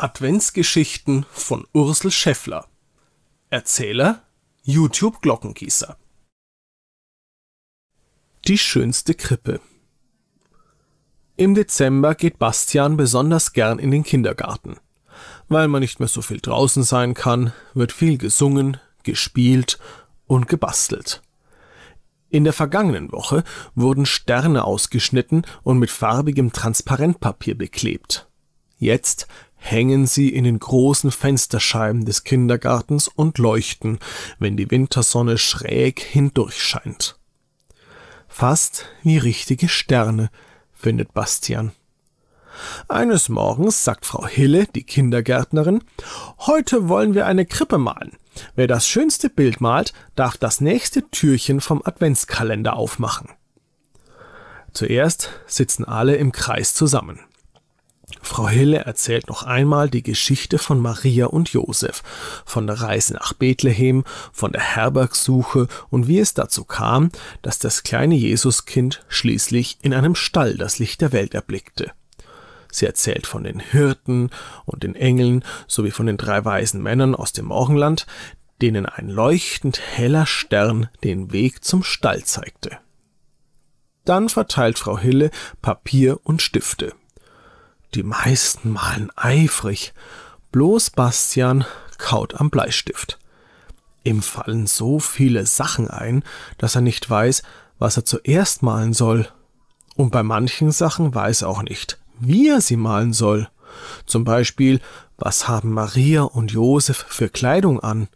Adventsgeschichten von Ursel Scheffler. Erzähler YouTube Glockengießer. Die schönste Krippe. Im Dezember geht Bastian besonders gern in den Kindergarten. Weil man nicht mehr so viel draußen sein kann, wird viel gesungen, gespielt und gebastelt. In der vergangenen Woche wurden Sterne ausgeschnitten und mit farbigem Transparentpapier beklebt. Jetzt hängen sie in den großen Fensterscheiben des Kindergartens und leuchten, wenn die Wintersonne schräg hindurch scheint. Fast wie richtige Sterne, findet Bastian. Eines Morgens sagt Frau Hille, die Kindergärtnerin, heute wollen wir eine Krippe malen. Wer das schönste Bild malt, darf das nächste Türchen vom Adventskalender aufmachen. Zuerst sitzen alle im Kreis zusammen. Frau Hille erzählt noch einmal die Geschichte von Maria und Josef, von der Reise nach Bethlehem, von der Herbergsuche und wie es dazu kam, dass das kleine Jesuskind schließlich in einem Stall das Licht der Welt erblickte. Sie erzählt von den Hirten und den Engeln sowie von den drei weisen Männern aus dem Morgenland, denen ein leuchtend heller Stern den Weg zum Stall zeigte. Dann verteilt Frau Hille Papier und Stifte. Die meisten malen eifrig, bloß Bastian kaut am Bleistift. Ihm fallen so viele Sachen ein, dass er nicht weiß, was er zuerst malen soll. Und bei manchen Sachen weiß er auch nicht, wie er sie malen soll. Zum Beispiel, was haben Maria und Josef für Kleidung an?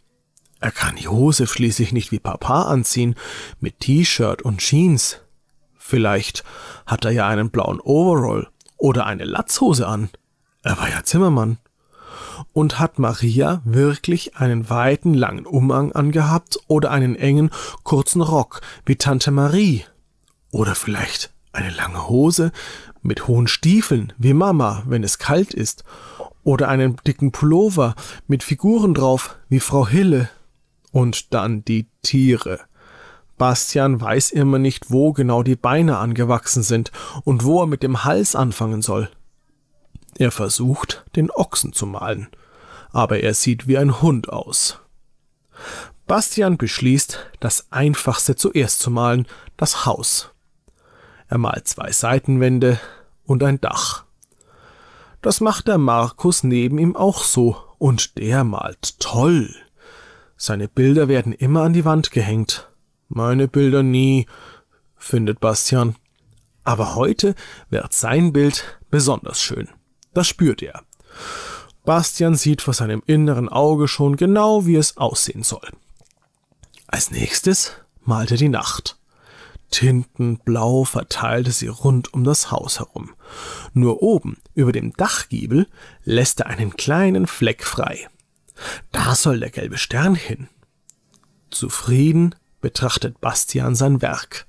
Er kann Josef schließlich nicht wie Papa anziehen, mit T-Shirt und Jeans. Vielleicht hat er ja einen blauen Overall oder eine Latzhose an. Er war ja Zimmermann. Und hat Maria wirklich einen weiten, langen Umhang angehabt oder einen engen, kurzen Rock wie Tante Marie? Oder vielleicht eine lange Hose mit hohen Stiefeln wie Mama, wenn es kalt ist? Oder einen dicken Pullover mit Figuren drauf wie Frau Hille? Und dann die Tiere. Bastian weiß immer nicht, wo genau die Beine angewachsen sind und wo er mit dem Hals anfangen soll. Er versucht, den Ochsen zu malen, aber er sieht wie ein Hund aus. Bastian beschließt, das Einfachste zuerst zu malen, das Haus. Er malt zwei Seitenwände und ein Dach. Das macht der Markus neben ihm auch so, und der malt toll. Seine Bilder werden immer an die Wand gehängt. Meine Bilder nie, findet Bastian. Aber heute wird sein Bild besonders schön. Das spürt er. Bastian sieht vor seinem inneren Auge schon genau, wie es aussehen soll. Als nächstes malte die Nacht. Tintenblau verteilte sie rund um das Haus herum. Nur oben, über dem Dachgiebel, lässt er einen kleinen Fleck frei. Da soll der gelbe Stern hin. Zufrieden betrachtet Bastian sein Werk.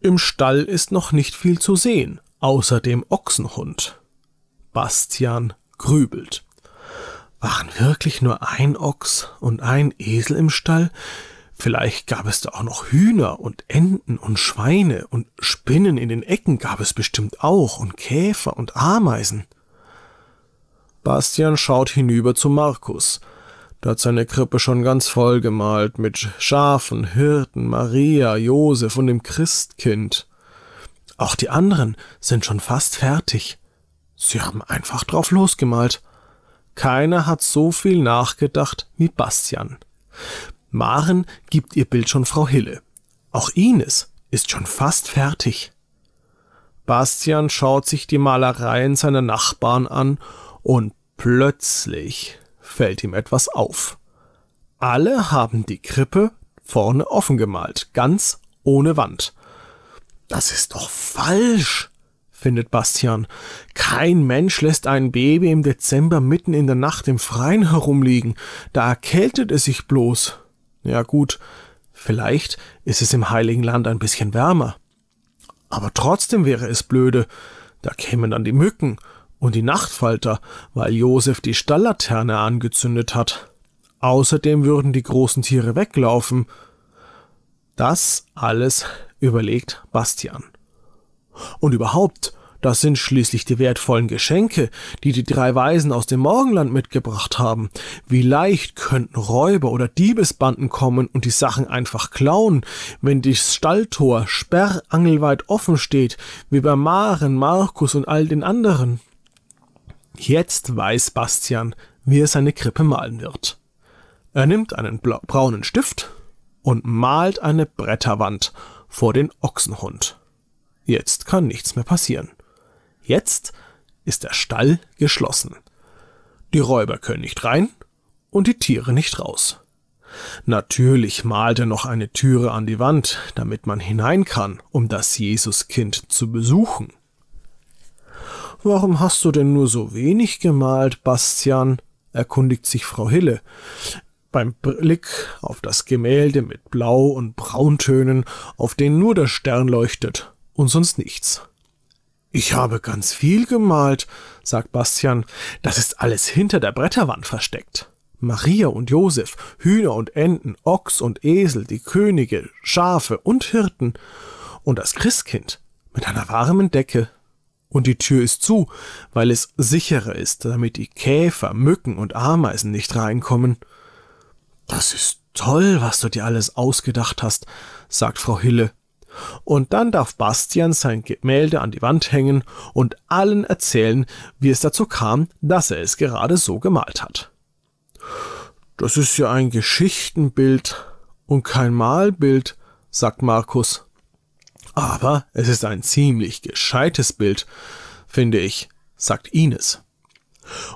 Im Stall ist noch nicht viel zu sehen, außer dem Ochsenhund. Bastian grübelt. Waren wirklich nur ein Ochs und ein Esel im Stall? Vielleicht gab es da auch noch Hühner und Enten und Schweine und Spinnen in den Ecken gab es bestimmt auch und Käfer und Ameisen. Bastian schaut hinüber zu Markus, da hat seine Krippe schon ganz voll gemalt mit Schafen, Hirten, Maria, Josef und dem Christkind. Auch die anderen sind schon fast fertig. Sie haben einfach drauf losgemalt. Keiner hat so viel nachgedacht wie Bastian. Maren gibt ihr Bild schon Frau Hille. Auch Ines ist schon fast fertig. Bastian schaut sich die Malereien seiner Nachbarn an und plötzlich fällt ihm etwas auf. Alle haben die Krippe vorne offen gemalt, ganz ohne Wand. Das ist doch falsch, findet Bastian. Kein Mensch lässt ein Baby im Dezember mitten in der Nacht im Freien herumliegen, da erkältet es sich bloß. Ja gut, vielleicht ist es im heiligen Land ein bisschen wärmer. Aber trotzdem wäre es blöde, da kämen dann die Mücken, und die Nachtfalter, weil Josef die Stalllaterne angezündet hat. Außerdem würden die großen Tiere weglaufen. Das alles überlegt Bastian. Und überhaupt, das sind schließlich die wertvollen Geschenke, die die drei Weisen aus dem Morgenland mitgebracht haben. Wie leicht könnten Räuber oder Diebesbanden kommen und die Sachen einfach klauen, wenn das Stalltor sperrangelweit offen steht, wie bei Maren, Markus und all den anderen. Jetzt weiß Bastian, wie er seine Krippe malen wird. Er nimmt einen braunen Stift und malt eine Bretterwand vor den Ochsenhund. Jetzt kann nichts mehr passieren. Jetzt ist der Stall geschlossen. Die Räuber können nicht rein und die Tiere nicht raus. Natürlich malt er noch eine Türe an die Wand, damit man hinein kann, um das Jesuskind zu besuchen. Warum hast du denn nur so wenig gemalt, Bastian? erkundigt sich Frau Hille. Beim Blick auf das Gemälde mit Blau- und Brauntönen, auf denen nur der Stern leuchtet und sonst nichts. Ich habe ganz viel gemalt, sagt Bastian. Das ist alles hinter der Bretterwand versteckt. Maria und Josef, Hühner und Enten, Ochs und Esel, die Könige, Schafe und Hirten und das Christkind mit einer warmen Decke und die Tür ist zu, weil es sicherer ist, damit die Käfer, Mücken und Ameisen nicht reinkommen. Das ist toll, was du dir alles ausgedacht hast, sagt Frau Hille. Und dann darf Bastian sein Gemälde an die Wand hängen und allen erzählen, wie es dazu kam, dass er es gerade so gemalt hat. Das ist ja ein Geschichtenbild und kein Malbild, sagt Markus. Aber es ist ein ziemlich gescheites Bild, finde ich, sagt Ines.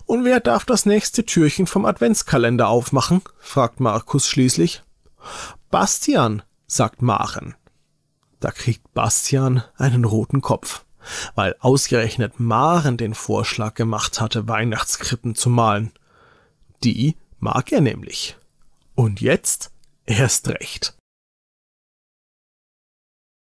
Und wer darf das nächste Türchen vom Adventskalender aufmachen? fragt Markus schließlich. Bastian, sagt Maren. Da kriegt Bastian einen roten Kopf, weil ausgerechnet Maren den Vorschlag gemacht hatte, Weihnachtskrippen zu malen. Die mag er nämlich. Und jetzt erst recht.